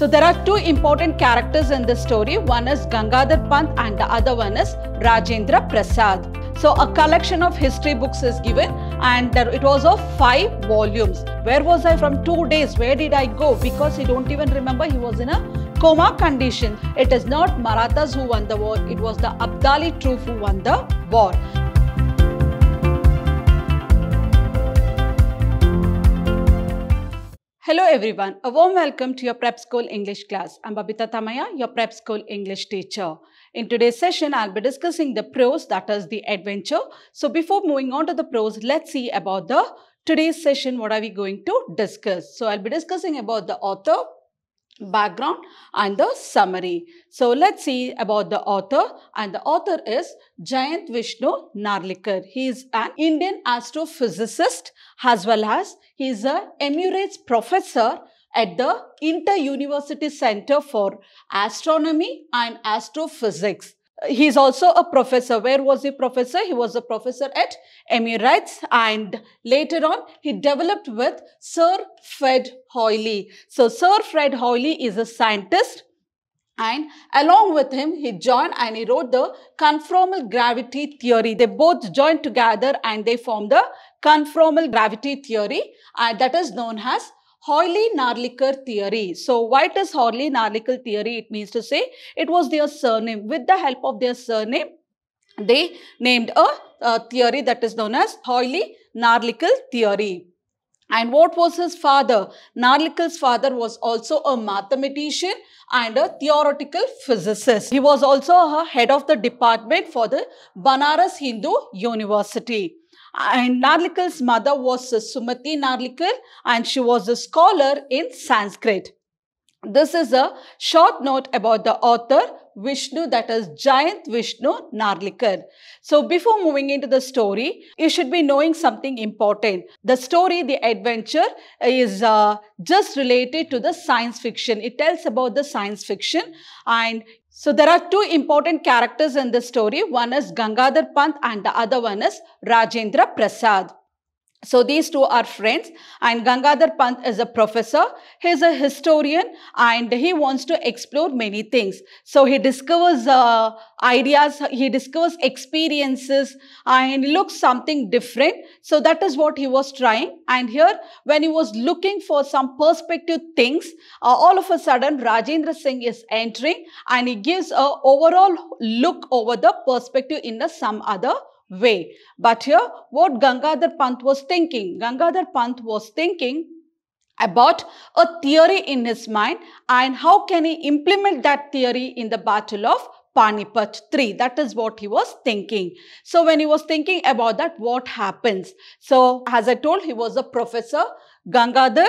So there are two important characters in this story. One is Gangadhar Pant and the other one is Rajendra Prasad. So a collection of history books is given and there, it was of five volumes. Where was I from two days? Where did I go? Because he don't even remember he was in a coma condition. It is not Marathas who won the war. It was the Abdali troop who won the war. Hello everyone, a warm welcome to your prep school English class. I'm Babita Tamaya, your prep school English teacher. In today's session, I'll be discussing the pros, that is the adventure. So before moving on to the pros, let's see about the today's session, what are we going to discuss? So I'll be discussing about the author, background and the summary. So let's see about the author and the author is Jayant Vishnu Narlikar. He is an Indian astrophysicist as well as he is a Emirates professor at the Inter-University Center for Astronomy and Astrophysics he's also a professor. Where was he professor? He was a professor at Emirates and later on he developed with Sir Fred Hoyle. So Sir Fred Hoyle is a scientist and along with him he joined and he wrote the conformal gravity theory. They both joined together and they formed the conformal gravity theory and uh, that is known as Hawley-Narlikar theory. So what is Hawley-Narlikar theory? It means to say it was their surname. With the help of their surname, they named a, a theory that is known as Hawley-Narlikar theory. And what was his father? Narlikal's father was also a mathematician and a theoretical physicist. He was also a head of the department for the Banaras Hindu University. And Narlikar's mother was Sumati Narlikar and she was a scholar in Sanskrit. This is a short note about the author Vishnu, that is Giant Vishnu Narlikar. So before moving into the story, you should be knowing something important. The story, the adventure is uh, just related to the science fiction. It tells about the science fiction and so there are two important characters in this story. One is Gangadhar Pant and the other one is Rajendra Prasad. So these two are friends and Gangadhar Pant is a professor. He is a historian and he wants to explore many things. So he discovers uh, ideas, he discovers experiences and looks something different. So that is what he was trying. And here when he was looking for some perspective things, uh, all of a sudden Rajendra Singh is entering and he gives a overall look over the perspective in the some other way. But here, what Gangadhar Pant was thinking? Gangadhar Pant was thinking about a theory in his mind and how can he implement that theory in the Battle of Panipat 3. That is what he was thinking. So when he was thinking about that, what happens? So as I told, he was a professor, Gangadhar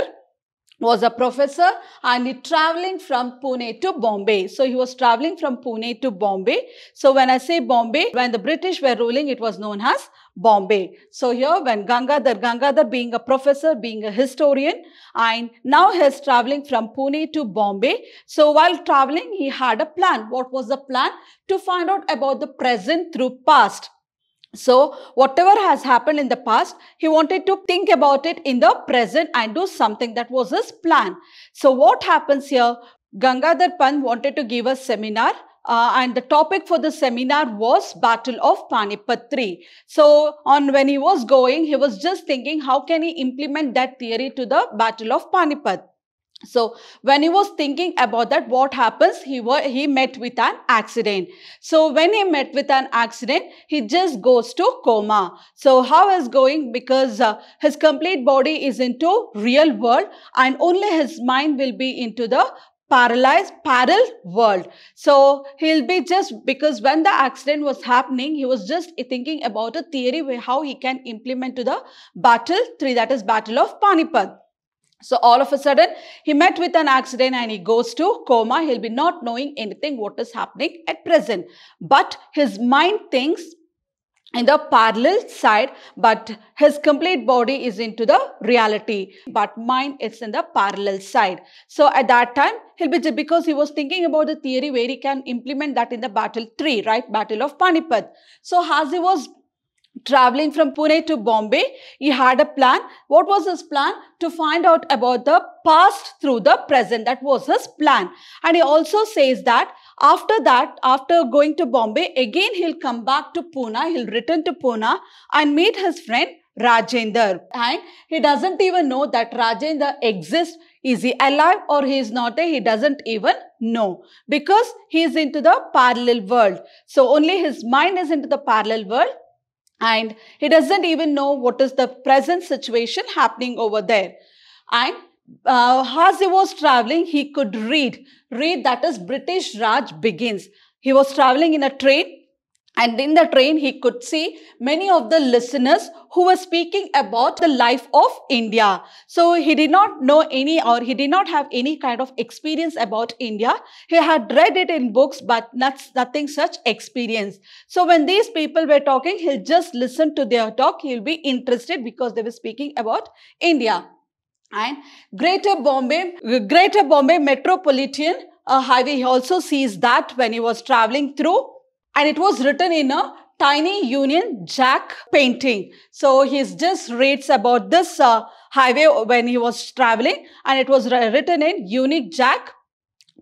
was a professor and he traveling from Pune to Bombay. So he was traveling from Pune to Bombay. So when I say Bombay, when the British were ruling, it was known as Bombay. So here when Gangadhar, Gangadhar being a professor, being a historian and now he is traveling from Pune to Bombay. So while traveling, he had a plan. What was the plan? To find out about the present through past. So whatever has happened in the past, he wanted to think about it in the present and do something. That was his plan. So what happens here? Gangadhar Pan wanted to give a seminar. Uh, and the topic for the seminar was Battle of Panipat 3. So on when he was going, he was just thinking how can he implement that theory to the Battle of Panipat. So when he was thinking about that, what happens? He were, he met with an accident. So when he met with an accident, he just goes to coma. So how is going? Because uh, his complete body is into real world and only his mind will be into the paralyzed parallel world so he'll be just because when the accident was happening he was just thinking about a theory where how he can implement to the battle 3 that is battle of panipat so all of a sudden, he met with an accident and he goes to coma. He'll be not knowing anything what is happening at present. But his mind thinks in the parallel side, but his complete body is into the reality, but mind is in the parallel side. So at that time, he'll be because he was thinking about the theory where he can implement that in the battle three, right? Battle of Panipat. So as he was traveling from Pune to Bombay. He had a plan. What was his plan? To find out about the past through the present. That was his plan. And he also says that after that, after going to Bombay, again he'll come back to Pune. He'll return to Pune and meet his friend Rajender. And he doesn't even know that Rajender exists. Is he alive or he is not? he doesn't even know because he is into the parallel world. So only his mind is into the parallel world and he doesn't even know what is the present situation happening over there. And uh, as he was traveling, he could read. Read that is British Raj begins. He was traveling in a train and in the train, he could see many of the listeners who were speaking about the life of India. So he did not know any or he did not have any kind of experience about India. He had read it in books, but not, nothing such experience. So when these people were talking, he'll just listen to their talk. He'll be interested because they were speaking about India. And Greater Bombay, Greater Bombay Metropolitan uh, Highway, he also sees that when he was traveling through and it was written in a tiny Union Jack painting. So he just reads about this uh, highway when he was traveling and it was written in Unique Jack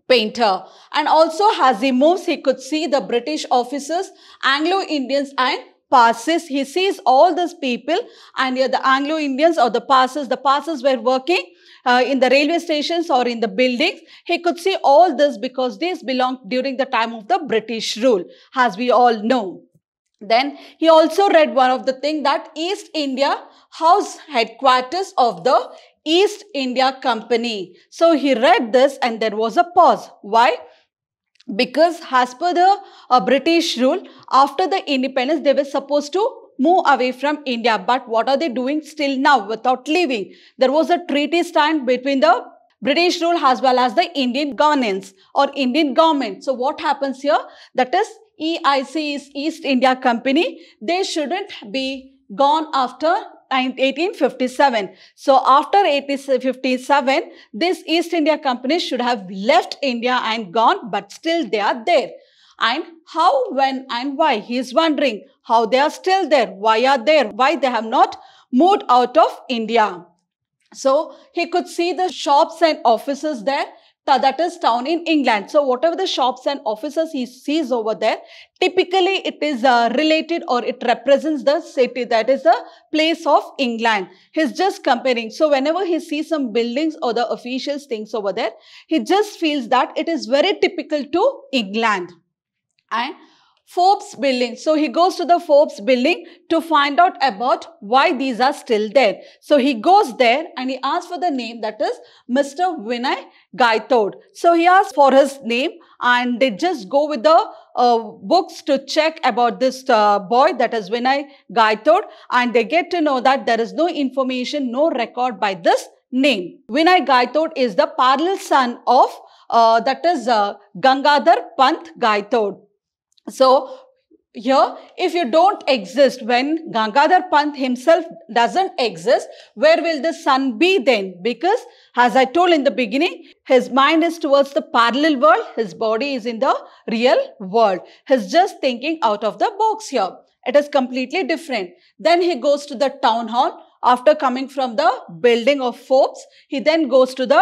painter. And also as he moves, he could see the British officers, Anglo-Indians and passes. He sees all these people and the Anglo-Indians or the passes, the passes were working uh, in the railway stations or in the buildings. He could see all this because these belonged during the time of the British rule, as we all know. Then he also read one of the thing that East India House headquarters of the East India Company. So he read this and there was a pause. Why? because as per the uh, British rule, after the independence, they were supposed to move away from India. But what are they doing still now without leaving? There was a treaty signed between the British rule as well as the Indian governance or Indian government. So what happens here? That is EIC is East India Company. They shouldn't be gone after 1857. So after 1857, this East India Company should have left India and gone, but still they are there. And how, when and why? He is wondering how they are still there, why are there, why they have not moved out of India. So he could see the shops and offices there that is town in England. So whatever the shops and offices he sees over there, typically it is uh, related or it represents the city that is the place of England. He's just comparing. So whenever he sees some buildings or the officials things over there, he just feels that it is very typical to England. And Forbes building. So he goes to the Forbes building to find out about why these are still there. So he goes there and he asks for the name that is Mr. Vinay Gaitod. So he asks for his name and they just go with the uh, books to check about this uh, boy that is Vinay Gaitod and they get to know that there is no information, no record by this name. Vinay Gaitod is the parallel son of uh, that is uh, Gangadhar Pant Gaitod. So here, if you don't exist, when Gangadhar Pant himself doesn't exist, where will the sun be then? Because as I told in the beginning, his mind is towards the parallel world, his body is in the real world. He's just thinking out of the box here. It is completely different. Then he goes to the town hall. After coming from the building of Forbes, he then goes to the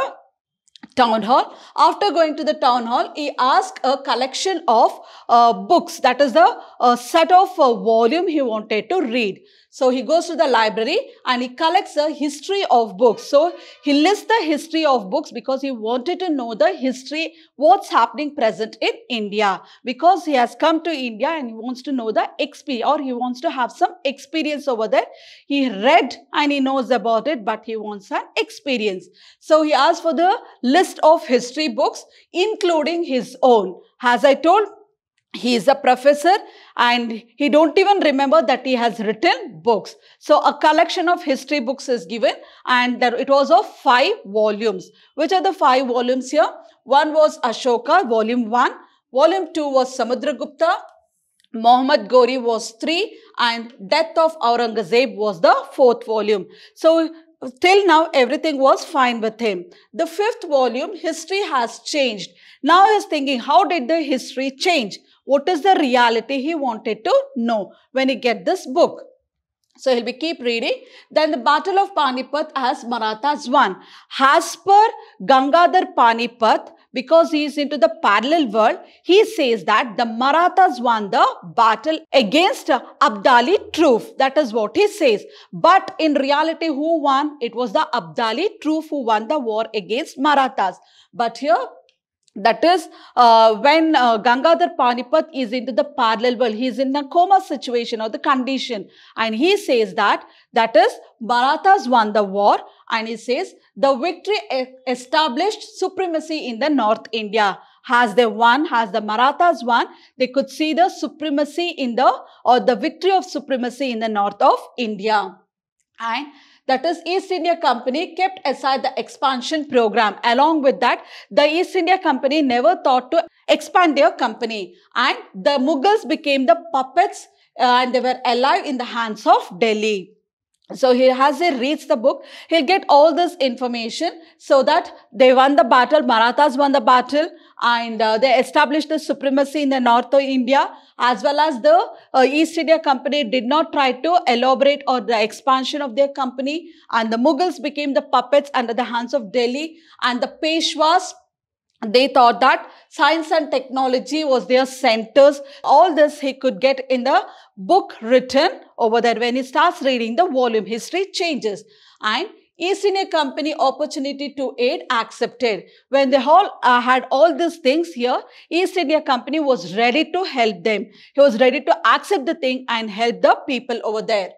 town hall. After going to the town hall, he asked a collection of uh, books. That is the uh, set of uh, volume he wanted to read. So he goes to the library and he collects a history of books. So he lists the history of books because he wanted to know the history, what's happening present in India. Because he has come to India and he wants to know the experience or he wants to have some experience over there. He read and he knows about it, but he wants an experience. So he asks for the list of history books, including his own. As I told, he is a professor and he don't even remember that he has written books. So a collection of history books is given and there, it was of five volumes. Which are the five volumes here? One was Ashoka, volume 1. Volume 2 was Samudragupta. Muhammad Ghori was 3 and Death of Aurangzeb was the fourth volume. So till now everything was fine with him. The fifth volume, history has changed. Now he's thinking, how did the history change? What is the reality he wanted to know when he get this book? So he'll be keep reading. Then the Battle of Panipat as Marathas won. As per Gangadhar Panipat, because he is into the parallel world, he says that the Marathas won the battle against Abdali Troof. That is what he says. But in reality, who won? It was the Abdali Troof who won the war against Marathas. But here, that is, uh, when uh, Gangadhar Panipat is into the parallel world, he is in the coma situation or the condition. And he says that, that is, Marathas won the war. And he says, the victory established supremacy in the North India. Has they won, has the Marathas won, they could see the supremacy in the, or the victory of supremacy in the north of India. And that is East India Company kept aside the expansion program. Along with that, the East India Company never thought to expand their company and the Mughals became the puppets uh, and they were alive in the hands of Delhi. So he has he reads the book, he'll get all this information so that they won the battle, Marathas won the battle, and uh, they established the supremacy in the north of India as well as the uh, East India Company did not try to elaborate or the expansion of their company and the Mughals became the puppets under the hands of Delhi and the Peshwas they thought that science and technology was their centers. All this he could get in the book written over there. When he starts reading the volume, history changes. And East India Company opportunity to aid accepted. When they all uh, had all these things here, East India Company was ready to help them. He was ready to accept the thing and help the people over there.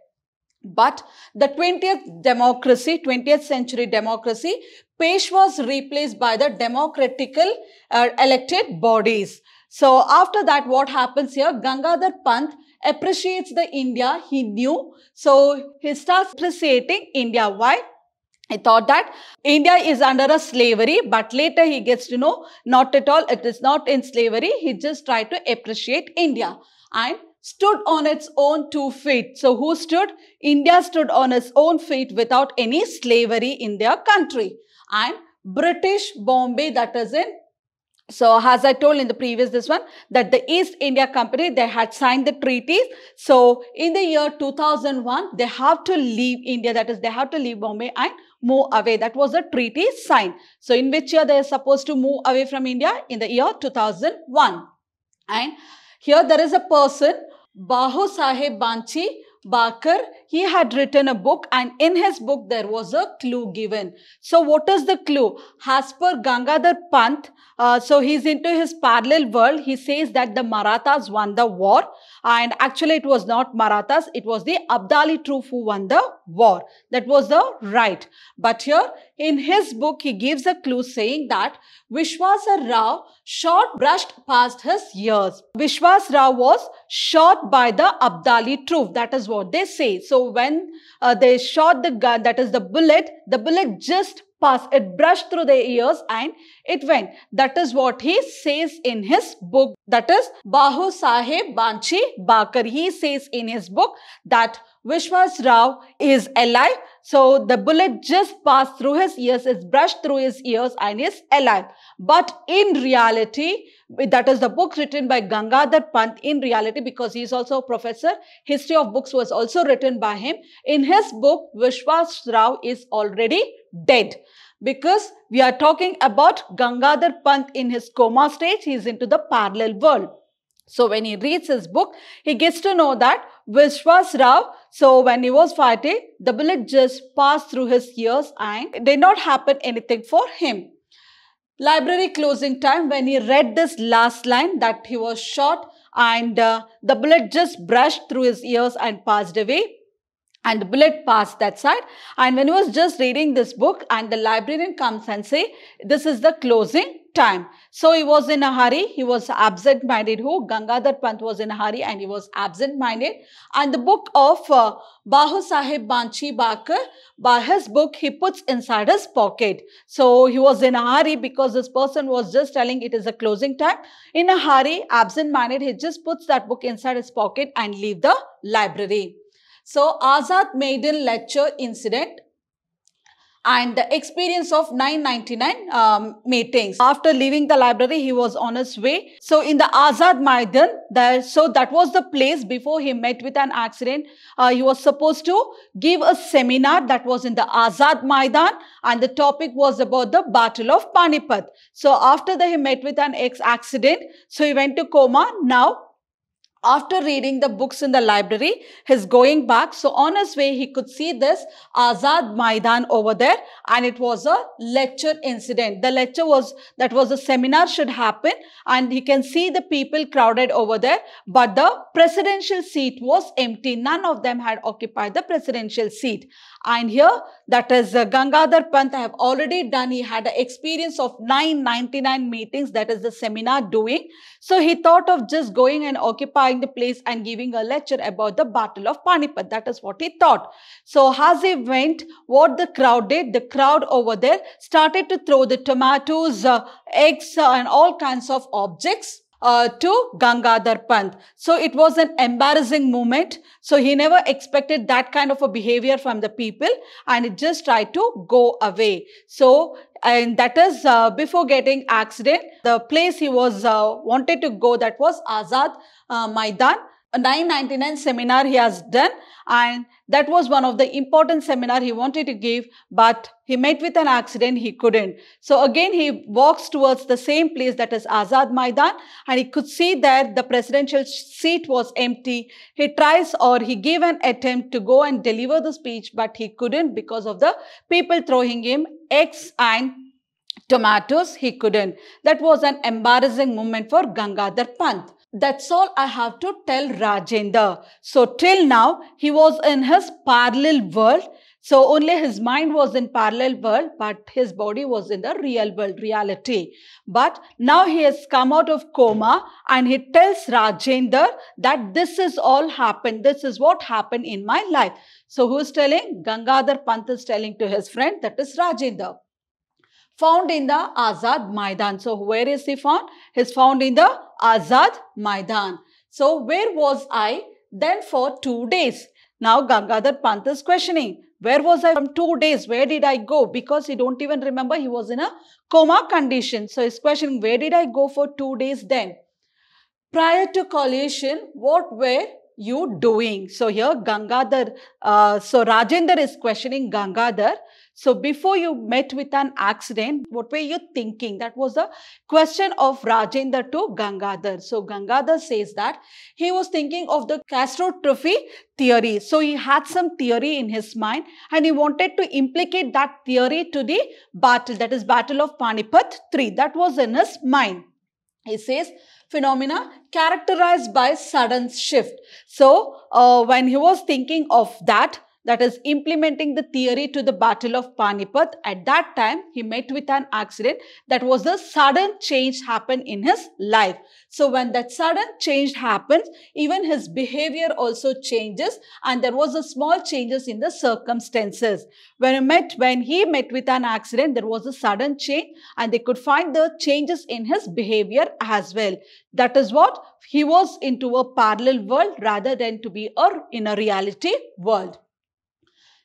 But the 20th democracy, 20th century democracy, was replaced by the democratical uh, elected bodies. So after that, what happens here? Gangadhar Panth appreciates the India he knew. So he starts appreciating India. Why? He thought that India is under a slavery, but later he gets to know, not at all, it is not in slavery. He just tried to appreciate India and stood on its own two feet. So who stood? India stood on its own feet without any slavery in their country. And British Bombay, that is in so as I told in the previous this one that the East India Company, they had signed the treaties. So in the year 2001, they have to leave India. That is, they have to leave Bombay and move away. That was the treaty signed. So in which year they are supposed to move away from India? In the year 2001. And here there is a person, Bahu Sahib Banchi Bakar he had written a book and in his book there was a clue given. So what is the clue? As per Gangadhar Pant, uh, so he's into his parallel world. He says that the Marathas won the war and actually it was not Marathas, it was the Abdali troop who won the war. That was the right. But here in his book he gives a clue saying that Vishwasa Rao short brushed past his years. Vishwas Rao was shot by the Abdali troop. That is what they say. So so when uh, they shot the gun, that is the bullet, the bullet just Pass. It brushed through their ears and it went. That is what he says in his book. That is Bahu Sahib Banchi Bakar. He says in his book that Vishwas Rao is alive. So the bullet just passed through his ears, It brushed through his ears and is alive. But in reality, that is the book written by Gangadhar Pant in reality because he is also a professor. History of books was also written by him. In his book, Vishwas Rao is already dead because we are talking about Gangadhar Pant in his coma stage. He is into the parallel world. So when he reads his book, he gets to know that Vishwas Rao, so when he was fighting, the bullet just passed through his ears and did not happen anything for him. Library closing time when he read this last line that he was shot and uh, the bullet just brushed through his ears and passed away and bullet passed that side. And when he was just reading this book and the librarian comes and say, this is the closing time. So he was in a hurry. He was absent-minded. Who? Gangadhar Pant was in a hurry and he was absent-minded. And the book of uh, Bahu Sahib Banchi Bakar, by his book, he puts inside his pocket. So he was in a hurry because this person was just telling it is a closing time. In a hurry, absent-minded, he just puts that book inside his pocket and leave the library. So, Azad Maidan lecture incident and the experience of 999 um, meetings. After leaving the library, he was on his way. So in the Azad Maidan, there, so that was the place before he met with an accident. Uh, he was supposed to give a seminar that was in the Azad Maidan and the topic was about the Battle of Panipat. So after that, he met with an ex accident. So he went to coma. Now after reading the books in the library, he's going back. So on his way, he could see this Azad Maidan over there. And it was a lecture incident. The lecture was, that was a seminar should happen. And he can see the people crowded over there. But the presidential seat was empty. None of them had occupied the presidential seat. And here, that is uh, Gangadhar Pant. I have already done. He had an experience of 999 meetings. That is the seminar doing. So he thought of just going and occupying occupying the place and giving a lecture about the Battle of Panipat. That is what he thought. So as he went, what the crowd did, the crowd over there started to throw the tomatoes, uh, eggs uh, and all kinds of objects. Uh, to Gangadhar Pant. So it was an embarrassing moment. So he never expected that kind of a behavior from the people and it just tried to go away. So and that is uh, before getting accident the place he was uh, wanted to go that was azad uh, maidan a 999 seminar he has done and that was one of the important seminar he wanted to give but he met with an accident he couldn't so again he walks towards the same place that is azad maidan and he could see that the presidential seat was empty he tries or he gave an attempt to go and deliver the speech but he couldn't because of the people throwing him eggs and tomatoes he couldn't that was an embarrassing moment for gangadhar pant that's all I have to tell Rajendra. So till now, he was in his parallel world. So only his mind was in parallel world, but his body was in the real world, reality. But now he has come out of coma and he tells Rajendra that this is all happened. This is what happened in my life. So who's telling? Gangadhar Pant is telling to his friend, that is Rajendra found in the Azad Maidan. So where is he found? He's found in the Azad Maidan. So where was I then for two days? Now Gangadhar Pant is questioning. Where was I from two days? Where did I go? Because he don't even remember he was in a coma condition. So his question: where did I go for two days then? Prior to collision, what were you doing? So here Gangadhar, uh, so Rajendra is questioning Gangadhar. So before you met with an accident, what were you thinking? That was the question of Rajendra to Gangadhar. So Gangadhar says that he was thinking of the catastrophe theory. So he had some theory in his mind and he wanted to implicate that theory to the battle, that is battle of Panipat 3. That was in his mind. He says, phenomena characterized by sudden shift. So uh, when he was thinking of that, that is implementing the theory to the Battle of Panipat. At that time, he met with an accident that was a sudden change happened in his life. So when that sudden change happens, even his behavior also changes and there was a small changes in the circumstances. When he met, when he met with an accident, there was a sudden change and they could find the changes in his behavior as well. That is what he was into a parallel world rather than to be or in a reality world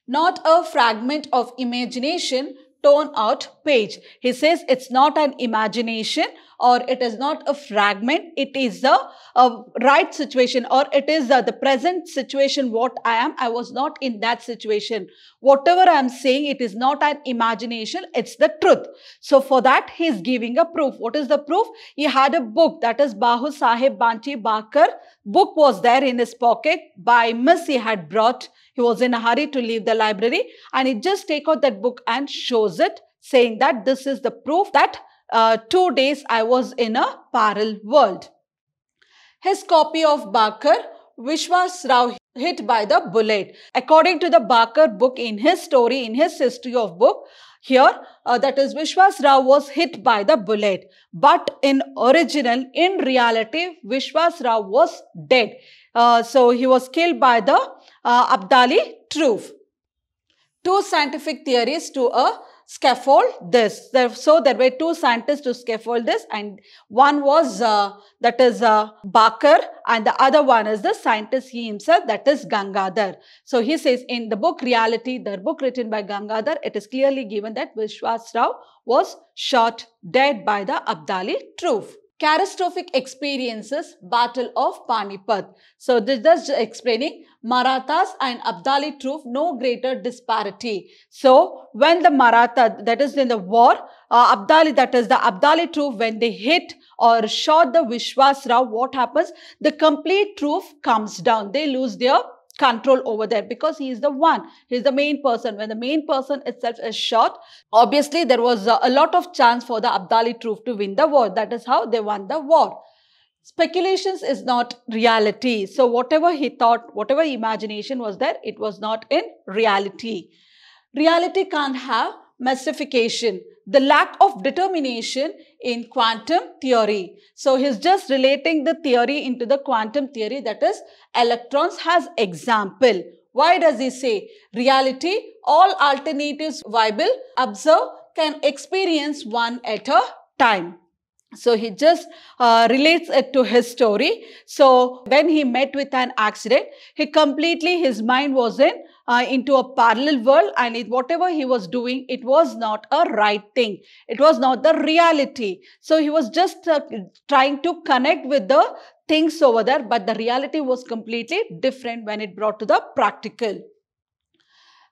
not a fragment of imagination torn out page. He says it's not an imagination or it is not a fragment. It is a, a right situation or it is a, the present situation what I am. I was not in that situation. Whatever I am saying, it is not an imagination. It's the truth. So for that, he is giving a proof. What is the proof? He had a book that is Bahu Sahib Banti Bakar. Book was there in his pocket. By miss, he had brought. He was in a hurry to leave the library and he just take out that book and shows it saying that this is the proof that uh, two days I was in a parallel world. His copy of Barker, Vishwas Rao hit by the bullet. According to the Barker book in his story, in his history of book, here uh, that is Vishwas Rao was hit by the bullet. But in original, in reality, Vishwas Rao was dead. Uh, so he was killed by the uh, Abdali Truth. Two scientific theories to a scaffold this. so there were two scientists to scaffold this and one was uh, that is uh, Barker and the other one is the scientist he himself that is Gangadhar. So he says in the book Reality, the book written by Gangadhar, it is clearly given that Vishwas Rao was shot dead by the Abdali troop catastrophic experiences, Battle of Panipat. So this is explaining Marathas and Abdali troop, no greater disparity. So when the Maratha, that is in the war, uh, Abdali, that is the Abdali troop, when they hit or shot the Vishwasra, what happens? The complete troop comes down. They lose their control over there because he is the one. He is the main person. When the main person itself is shot, obviously there was a, a lot of chance for the Abdali troop to win the war. That is how they won the war. Speculations is not reality. So whatever he thought, whatever imagination was there, it was not in reality. Reality can't have massification, the lack of determination in quantum theory. So he's just relating the theory into the quantum theory that is electrons has example. Why does he say reality all alternatives viable observe can experience one at a time. So he just uh, relates it to his story. So when he met with an accident, he completely, his mind was in uh, into a parallel world and it, whatever he was doing, it was not a right thing. It was not the reality. So he was just uh, trying to connect with the things over there, but the reality was completely different when it brought to the practical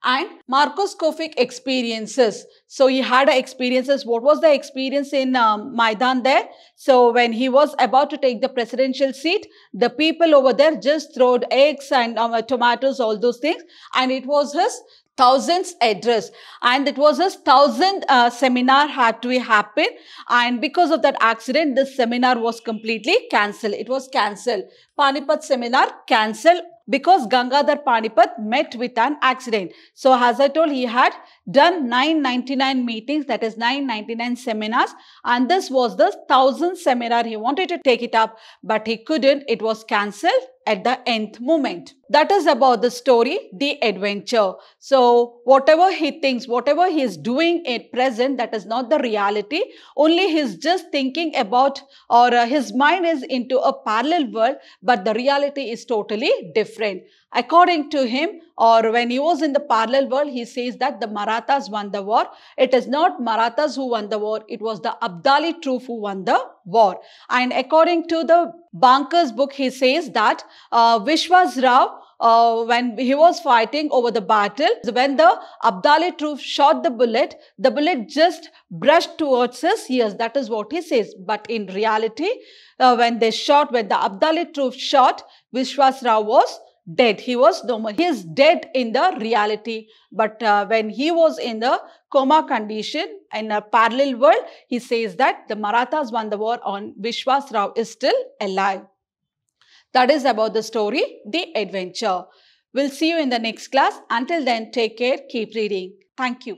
and microscopic experiences. So he had experiences. What was the experience in um, Maidan there? So when he was about to take the presidential seat, the people over there just throwed eggs and um, tomatoes, all those things. And it was his thousandth address and it was his thousandth uh, seminar had to happen and because of that accident this seminar was completely cancelled it was cancelled panipat seminar cancelled because Gangadhar Panipat met with an accident. So as I told, he had done 999 meetings, that is 999 seminars. And this was the 1000th seminar. He wanted to take it up, but he couldn't. It was cancelled at the nth moment that is about the story, the adventure. So whatever he thinks, whatever he is doing at present, that is not the reality. Only he is just thinking about or uh, his mind is into a parallel world, but the reality is totally different. According to him, or when he was in the parallel world, he says that the Marathas won the war. It is not Marathas who won the war. It was the Abdali troop who won the war. And according to the Banker's book, he says that uh, Vishwas Rao uh, when he was fighting over the battle, when the Abdali troop shot the bullet, the bullet just brushed towards his ears. That is what he says. But in reality, uh, when they shot, when the Abdali troop shot, Vishwas Rao was dead. He was no more. He is dead in the reality. But uh, when he was in the coma condition in a parallel world, he says that the Marathas won the war on Vishwas Rao is still alive. That is about the story, The Adventure. We'll see you in the next class. Until then, take care, keep reading. Thank you.